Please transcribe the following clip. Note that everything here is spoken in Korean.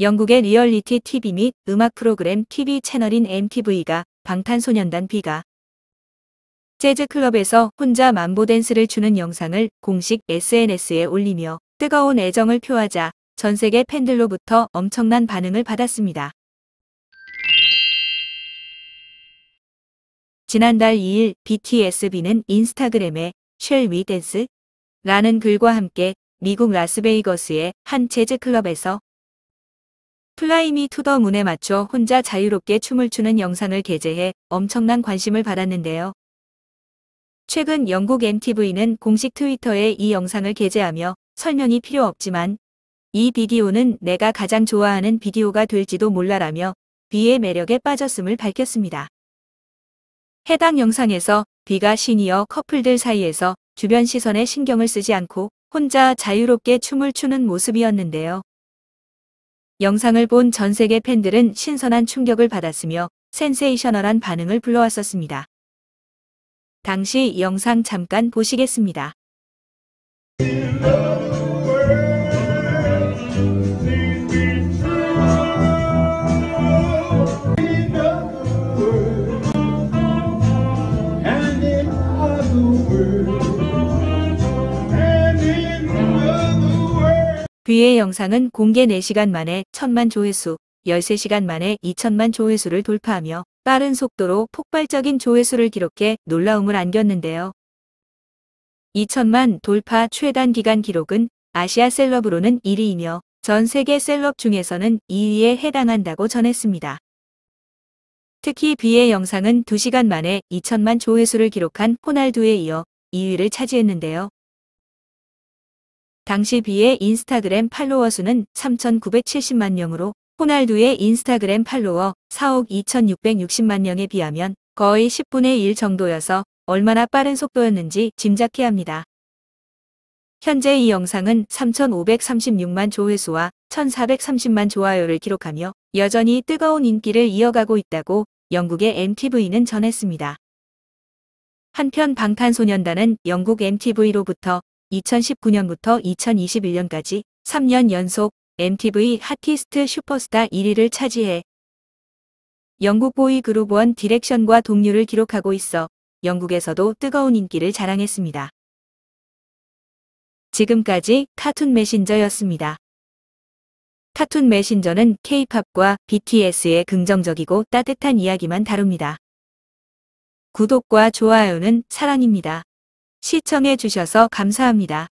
영국의 리얼리티 TV 및 음악 프로그램 TV 채널인 MTV가 방탄소년단 B가 재즈클럽에서 혼자 만보 댄스를 추는 영상을 공식 SNS에 올리며 뜨거운 애정을 표하자 전세계 팬들로부터 엄청난 반응을 받았습니다. 지난달 2일 BTSB는 인스타그램에 Shall We Dance? 라는 글과 함께 미국 라스베이거스의 한 재즈클럽에서 플라이미 투더 문에 맞춰 혼자 자유롭게 춤을 추는 영상을 게재해 엄청난 관심을 받았는데요. 최근 영국 MTV는 공식 트위터에 이 영상을 게재하며 설명이 필요 없지만 이 비디오는 내가 가장 좋아하는 비디오가 될지도 몰라라며 비의 매력에 빠졌음을 밝혔습니다. 해당 영상에서 비가 시니어 커플들 사이에서 주변 시선에 신경을 쓰지 않고 혼자 자유롭게 춤을 추는 모습이었는데요. 영상을 본 전 세계 팬들은 신선한 충격을 받았으며 센세이셔널한 반응을 불러왔었습니다. 당시 영상 잠깐 보시겠습니다. 뷔의 영상은 공개 4시간 만에 1천만 조회수, 13시간 만에 2천만 조회수를 돌파하며 빠른 속도로 폭발적인 조회수를 기록해 놀라움을 안겼는데요. 2천만 돌파 최단 기간 기록은 아시아 셀럽으로는 1위이며 전 세계 셀럽 중에서는 2위에 해당한다고 전했습니다. 특히 뷔의 영상은 2시간 만에 2천만 조회수를 기록한 호날두에 이어 2위를 차지했는데요. 당시 비의 인스타그램 팔로워 수는 3,970만 명으로 호날두의 인스타그램 팔로워 4억 2,660만 명에 비하면 거의 10분의 1 정도여서 얼마나 빠른 속도였는지 짐작케 합니다. 현재 이 영상은 3,536만 조회수와 1,430만 좋아요를 기록하며 여전히 뜨거운 인기를 이어가고 있다고 영국의 MTV는 전했습니다. 한편 방탄소년단은 영국 MTV로부터 2019년부터 2021년까지 3년 연속 MTV 핫티스트 슈퍼스타 1위를 차지해 영국 보이 그룹 원 디렉션과 동률을 기록하고 있어 영국에서도 뜨거운 인기를 자랑했습니다. 지금까지 카툰 메신저였습니다. 카툰 메신저는 K-팝과 BTS의 긍정적이고 따뜻한 이야기만 다룹니다. 구독과 좋아요는 사랑입니다. 시청해 주셔서 감사합니다.